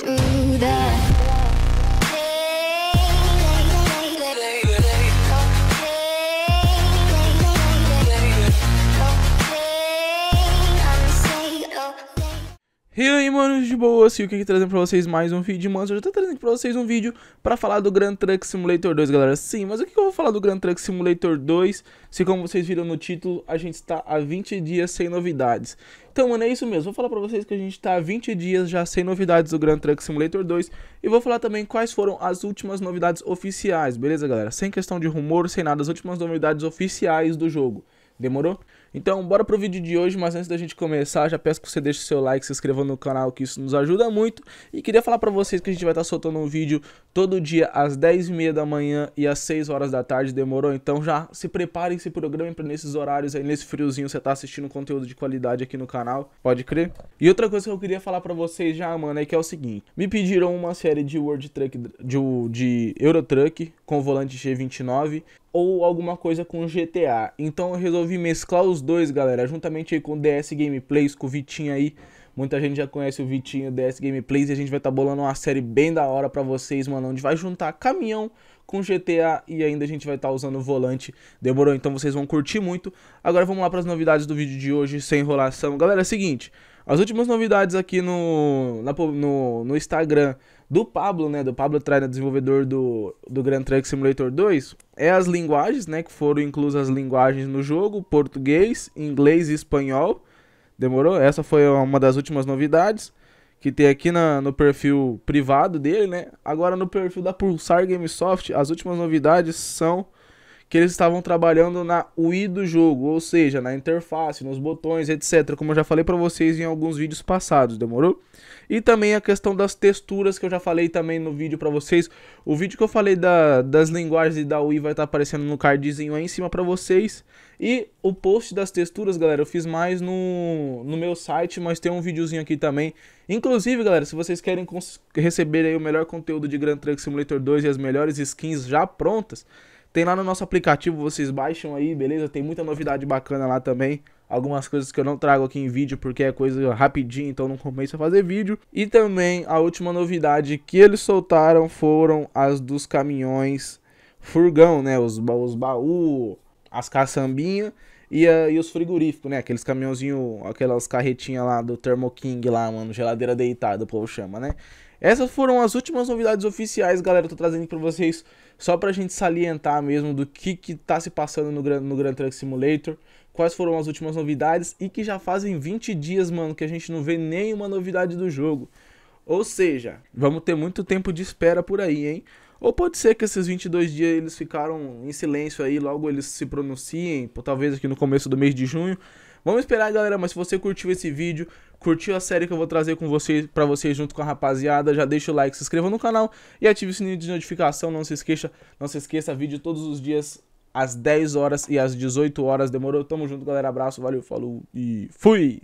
through the E aí, mano, de boa, Silk aqui trazendo pra vocês mais um vídeo, mano, eu já tô trazendo pra vocês um vídeo pra falar do Grand Truck Simulator 2, galera, sim, mas o que eu vou falar do Grand Truck Simulator 2, se como vocês viram no título, a gente está há 20 dias sem novidades. Então, mano, é isso mesmo, vou falar pra vocês que a gente tá há 20 dias já sem novidades do Grand Truck Simulator 2, e vou falar também quais foram as últimas novidades oficiais, beleza, galera? Sem questão de rumor, sem nada, as últimas novidades oficiais do jogo, demorou? Então, bora pro vídeo de hoje, mas antes da gente começar, já peço que você deixe seu like, se inscreva no canal, que isso nos ajuda muito. E queria falar para vocês que a gente vai estar tá soltando um vídeo todo dia às 10h30 da manhã e às 6 horas da tarde, demorou? Então já se preparem, se programem para nesses horários aí, nesse friozinho, você tá assistindo conteúdo de qualidade aqui no canal, pode crer? E outra coisa que eu queria falar para vocês já, mano, é que é o seguinte, me pediram uma série de World Truck, de, de Euro Truck com volante G29 ou alguma coisa com GTA. Então eu resolvi mesclar os dois, galera, juntamente aí com o DS Gameplays, com o Vitinho aí. Muita gente já conhece o Vitinho DS Gameplays e a gente vai estar tá bolando uma série bem da hora pra vocês, mano, onde vai juntar caminhão com GTA e ainda a gente vai estar tá usando o volante. Demorou? Então vocês vão curtir muito. Agora vamos lá para as novidades do vídeo de hoje, sem enrolação. Galera, é o seguinte, as últimas novidades aqui no, na, no, no Instagram do Pablo, né? Do Pablo Traina, desenvolvedor do, do Grand Truck Simulator 2, é as linguagens, né? Que foram inclusas as linguagens no jogo: português, inglês e espanhol. Demorou? Essa foi uma das últimas novidades que tem aqui na, no perfil privado dele, né? Agora no perfil da Pulsar Gamesoft, as últimas novidades são que eles estavam trabalhando na UI do jogo, ou seja, na interface, nos botões, etc, como eu já falei para vocês em alguns vídeos passados, demorou? E também a questão das texturas que eu já falei também no vídeo para vocês. O vídeo que eu falei da, das linguagens e da UI vai estar tá aparecendo no cardzinho aí em cima para vocês. E o post das texturas, galera, eu fiz mais no, no meu site, mas tem um videozinho aqui também. Inclusive, galera, se vocês querem receber aí o melhor conteúdo de Grand Truck Simulator 2 e as melhores skins já prontas, tem lá no nosso aplicativo, vocês baixam aí, beleza? Tem muita novidade bacana lá também. Algumas coisas que eu não trago aqui em vídeo porque é coisa rapidinho, então não a fazer vídeo. E também a última novidade que eles soltaram foram as dos caminhões furgão, né? Os, ba os baú, as caçambinhas. E, a, ah, e os frigoríficos, né? Aqueles caminhãozinhos, aquelas carretinhas lá do Thermo King lá, mano, geladeira deitada, o povo chama, né? Essas foram as últimas novidades oficiais, galera. Eu tô trazendo para vocês só pra gente salientar mesmo do que que tá se passando no Grand no Truck Simulator, quais foram as últimas novidades e que já fazem 20 dias, mano, que a gente não vê nenhuma novidade do jogo. Ou seja, vamos ter muito tempo de espera por aí, hein? Ou pode ser que esses 22 dias eles ficaram em silêncio aí, logo eles se pronunciem, talvez aqui no começo do mês de junho. Vamos esperar, galera, mas se você curtiu esse vídeo, curtiu a série que eu vou trazer com vocês, pra vocês junto com a rapaziada, já deixa o like, se inscreva no canal e ative o sininho de notificação, não se esqueça, não se esqueça, vídeo todos os dias às 10 horas e às 18 horas, demorou? Tamo junto, galera, abraço, valeu, falou e fui!